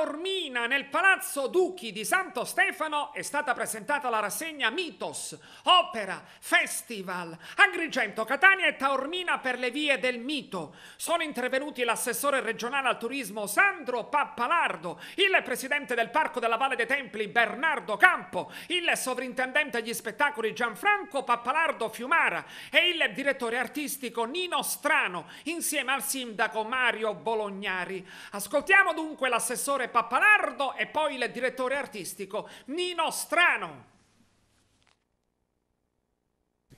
Taormina nel Palazzo Duchi di Santo Stefano è stata presentata la rassegna Mitos, Opera, Festival, Agrigento, Catania e Taormina per le vie del mito. Sono intervenuti l'assessore regionale al turismo Sandro Pappalardo, il presidente del Parco della Valle dei Templi Bernardo Campo, il sovrintendente agli spettacoli Gianfranco Pappalardo Fiumara e il direttore artistico Nino Strano insieme al sindaco Mario Bolognari. Ascoltiamo dunque l'assessore direttore Pappalardo e poi il direttore artistico Nino Strano.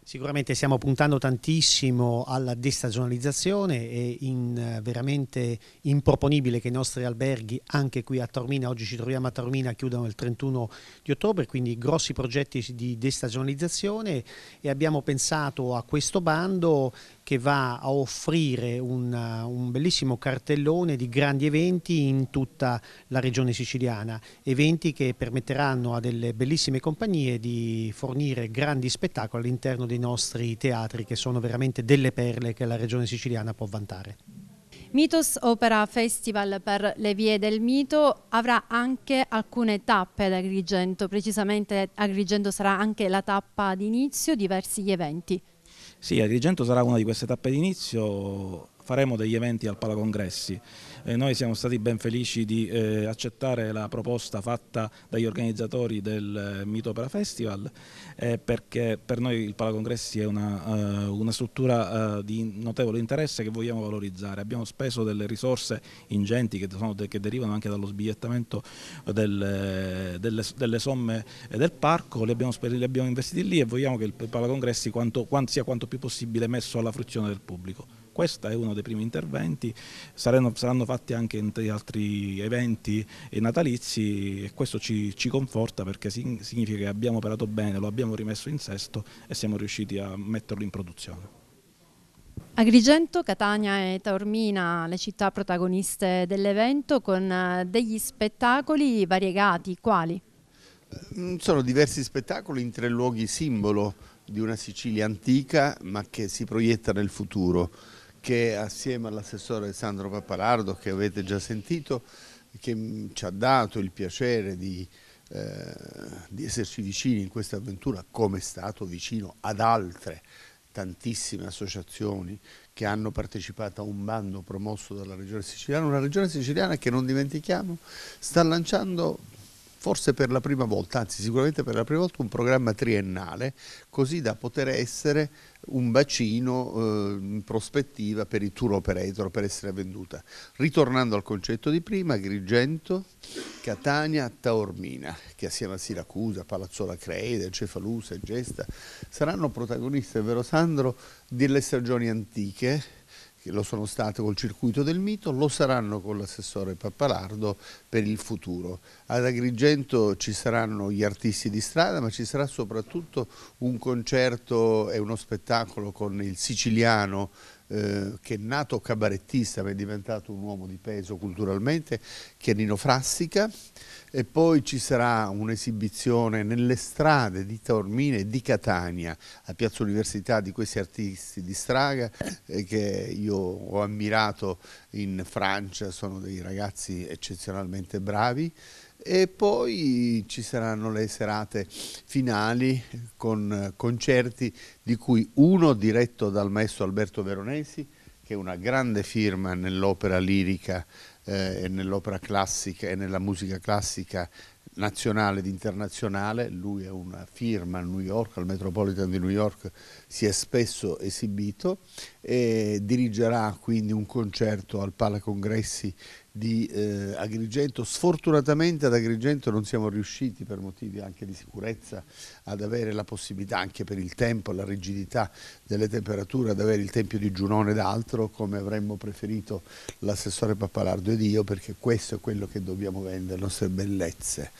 Sicuramente stiamo puntando tantissimo alla destagionalizzazione e in, eh, veramente improponibile che i nostri alberghi anche qui a Taormina, oggi ci troviamo a Taormina, chiudano il 31 di ottobre, quindi grossi progetti di destagionalizzazione e abbiamo pensato a questo bando che va a offrire un, un, bellissimo cartellone di grandi eventi in tutta la regione siciliana, eventi che permetteranno a delle bellissime compagnie di fornire grandi spettacoli all'interno dei nostri teatri che sono veramente delle perle che la regione siciliana può vantare. Mitos Opera Festival per le vie del mito avrà anche alcune tappe ad Agrigento, precisamente Agrigento sarà anche la tappa d'inizio di diversi eventi. Sì, la Agrigento sarà una di queste tappe d'inizio faremo degli eventi al Palacongressi. Eh, noi siamo stati ben felici di eh, accettare la proposta fatta dagli organizzatori del eh, Opera Festival eh, perché per noi il Palacongressi è una, eh, una struttura eh, di notevole interesse che vogliamo valorizzare. Abbiamo speso delle risorse ingenti che, sono, che derivano anche dallo sbigliettamento del, delle, delle, somme del parco, le abbiamo, le abbiamo, investite lì e vogliamo che il Palacongressi quanto, quanto, sia quanto più possibile messo alla fruizione del pubblico questo è uno dei primi interventi, saranno, saranno fatti anche altri eventi natalizi e questo ci, ci conforta perché significa che abbiamo operato bene, lo abbiamo rimesso in sesto e siamo riusciti a metterlo in produzione. Agrigento, Catania e Taormina, le città protagoniste dell'evento, con eh, degli spettacoli variegati, quali? Mm, sono diversi spettacoli in tre luoghi simbolo di una Sicilia antica ma che si proietta nel futuro che assieme all'assessore Sandro Papalardo che avete già sentito che mm, ci ha dato il piacere di, eh, di esserci vicini in questa avventura come è stato vicino ad altre tantissime associazioni che hanno partecipato a un bando promosso dalla Regione Siciliana, una Regione Siciliana che non dimentichiamo sta lanciando forse per la prima volta, anzi sicuramente per la prima volta, un programma triennale, così da poter essere un bacino eh, in prospettiva per i tour operator, per essere venduta. Ritornando al concetto di prima, Grigento, Catania, Taormina, che assieme a Siracusa, Palazzola Crede, Cefalusa e Gesta, saranno protagoniste, vero Sandro, delle stagioni antiche lo sono state col circuito del mito, lo saranno con l'assessore Pappalardo per il futuro. Ad Agrigento ci saranno gli artisti di strada, ma ci sarà soprattutto un concerto e uno spettacolo con il siciliano eh, che è nato cabarettista ma è diventato un uomo di peso culturalmente, che è Nino Frassica e poi ci sarà un'esibizione nelle strade di Taormina e di Catania a Piazza Università di questi artisti di Straga eh, che io ho ammirato in Francia, sono dei ragazzi eccezionalmente bravi e poi ci saranno le serate finali con concerti di cui uno diretto dal maestro Alberto Veronesi che è una grande firma nell'opera lirica eh, e nell'opera classica e nella musica classica nazionale ed internazionale, lui è una firma a New York, al Metropolitan di New York si è spesso esibito e dirigerà quindi un concerto al Pala Congressi di eh, Agrigento. Sfortunatamente ad Agrigento non siamo riusciti per motivi anche di sicurezza ad avere la possibilità, anche per il tempo, la rigidità delle temperature, ad avere il Tempio di Giunone ed altro come avremmo preferito l'assessore Pappalardo ed io perché questo è quello che dobbiamo vendere, le nostre bellezze.